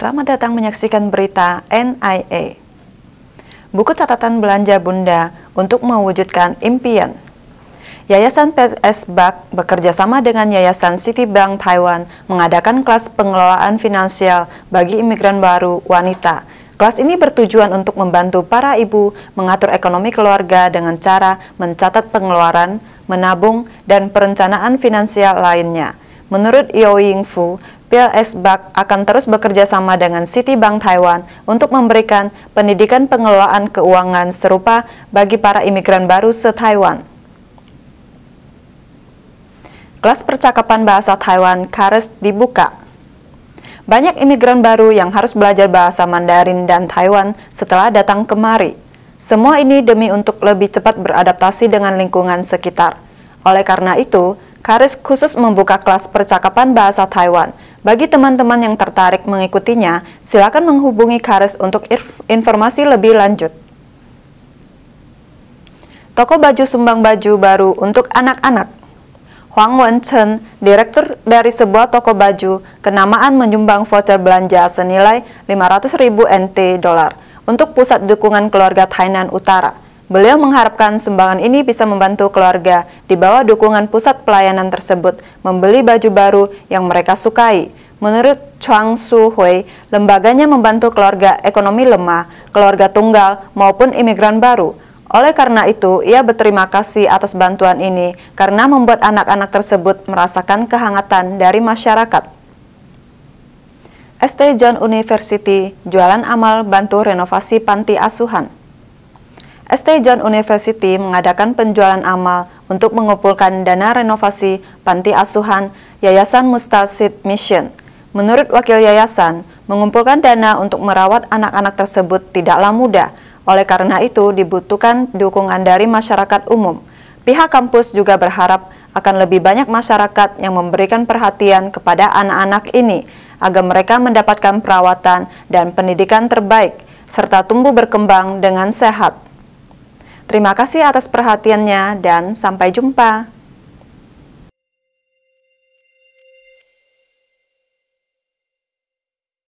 Selamat datang menyaksikan berita NIA. Buku catatan belanja Bunda untuk mewujudkan impian. Yayasan PS Bank bekerja sama dengan Yayasan Citibank Taiwan mengadakan kelas pengelolaan finansial bagi imigran baru wanita. Kelas ini bertujuan untuk membantu para ibu mengatur ekonomi keluarga dengan cara mencatat pengeluaran, menabung, dan perencanaan finansial lainnya. Menurut Ying Fu. PLS Bank akan terus bekerja sama dengan Citibank Taiwan untuk memberikan pendidikan pengelolaan keuangan serupa bagi para imigran baru se-Taiwan. Kelas percakapan bahasa Taiwan Kares dibuka. Banyak imigran baru yang harus belajar bahasa Mandarin dan Taiwan setelah datang kemari. Semua ini demi untuk lebih cepat beradaptasi dengan lingkungan sekitar. Oleh karena itu, Karis khusus membuka kelas percakapan bahasa Taiwan – bagi teman-teman yang tertarik mengikutinya, silakan menghubungi Kares untuk informasi lebih lanjut. Toko baju sumbang baju baru untuk anak-anak. Huang Wenchen, direktur dari sebuah toko baju, kenamaan menyumbang voucher belanja senilai 500.000 NT dolar untuk pusat dukungan keluarga Tainan Utara. Beliau mengharapkan sumbangan ini bisa membantu keluarga di bawah dukungan pusat pelayanan tersebut membeli baju baru yang mereka sukai. Menurut Chuang Su Hui, lembaganya membantu keluarga ekonomi lemah, keluarga tunggal, maupun imigran baru. Oleh karena itu, ia berterima kasih atas bantuan ini karena membuat anak-anak tersebut merasakan kehangatan dari masyarakat. ST John University, jualan amal bantu renovasi panti asuhan. ST John University mengadakan penjualan amal untuk mengumpulkan dana renovasi panti asuhan Yayasan Mustasid Mission. Menurut Wakil Yayasan, mengumpulkan dana untuk merawat anak-anak tersebut tidaklah mudah. Oleh karena itu, dibutuhkan dukungan dari masyarakat umum. Pihak kampus juga berharap akan lebih banyak masyarakat yang memberikan perhatian kepada anak-anak ini agar mereka mendapatkan perawatan dan pendidikan terbaik, serta tumbuh berkembang dengan sehat. Terima kasih atas perhatiannya dan sampai jumpa.